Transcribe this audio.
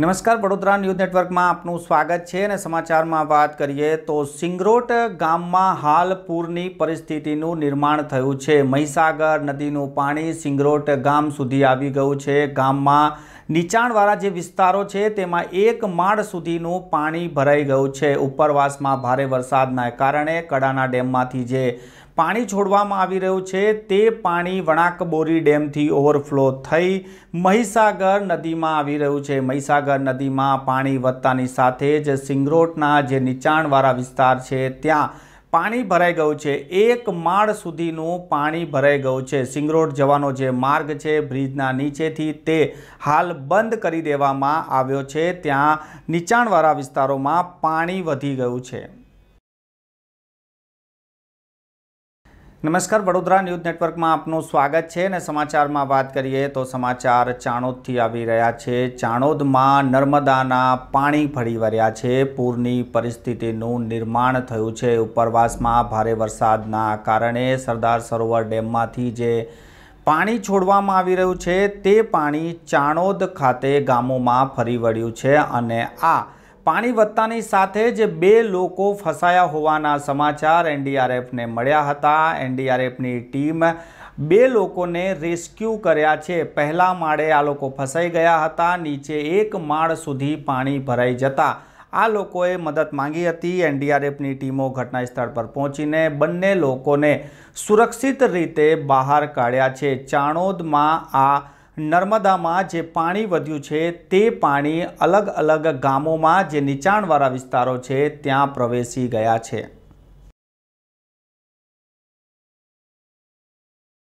નમસ્કાર વડોદરા ન્યૂઝ નેટવર્કમાં આપનું સ્વાગત છે અને સમાચારમાં વાત કરીએ તો સિંગરોટ ગામમાં હાલ પૂરની પરિસ્થિતિનું નિર્માણ થયું છે મહીસાગર નદીનું પાણી સિંગરોટ ગામ સુધી આવી ગયું છે ગામમાં નીચાણવાળા જે વિસ્તારો છે તેમાં એક માળ સુધીનું પાણી ભરાઈ ગયું છે ઉપરવાસમાં ભારે વરસાદના કારણે કડાના ડેમમાંથી જે પાણી છોડવામાં આવી રહ્યું છે તે પાણી વણાકબોરી ડેમથી ઓવરફ્લો થઈ મહીસાગર નદીમાં આવી રહ્યું છે મહીસાગર નદીમાં પાણી વધતાની સાથે જ સિંગરોટના જે નીચાણવાળા વિસ્તાર છે ત્યાં પાણી ભરાઈ ગયું છે એક માળ સુધીનું પાણી ભરાઈ ગયું છે સિંગરોડ જવાનો જે માર્ગ છે બ્રિજના નીચેથી તે હાલ બંધ કરી દેવામાં આવ્યો છે ત્યાં નીચાણવાળા વિસ્તારોમાં પાણી વધી ગયું છે નમસ્કાર વડોદરા ન્યૂઝ નેટવર્કમાં આપનું સ્વાગત છે અને સમાચારમાં વાત કરીએ તો સમાચાર ચાણોદથી આવી રહ્યા છે ચાણોદમાં નર્મદાના પાણી ફરી વળ્યા છે પૂરની પરિસ્થિતિનું નિર્માણ થયું છે ઉપરવાસમાં ભારે વરસાદના કારણે સરદાર સરોવર ડેમમાંથી જે પાણી છોડવામાં આવી રહ્યું છે તે પાણી ચાણોદ ખાતે ગામોમાં ફરી વળ્યું છે અને આ પાણી વધતાની સાથે જ બે લોકો ફસાયા હોવાના સમાચાર એનડીઆરએફને મળ્યા હતા એનડીઆરએફની ટીમ બે લોકોને રેસ્ક્યુ કર્યા છે પહેલા માળે આ લોકો ફસાઈ ગયા હતા નીચે એક માળ સુધી પાણી ભરાઈ જતા આ લોકોએ મદદ માંગી હતી એનડીઆરએફની ટીમો ઘટના સ્થળ પર પહોંચીને બંને લોકોને સુરક્ષિત રીતે બહાર કાઢ્યા છે ચાણોદમાં આ નર્મદામાં જે પાણી વધ્યું છે તે પાણી અલગ અલગ ગામોમાં જે નીચાણવાળા વિસ્તારો છે ત્યાં પ્રવેશી ગયા છે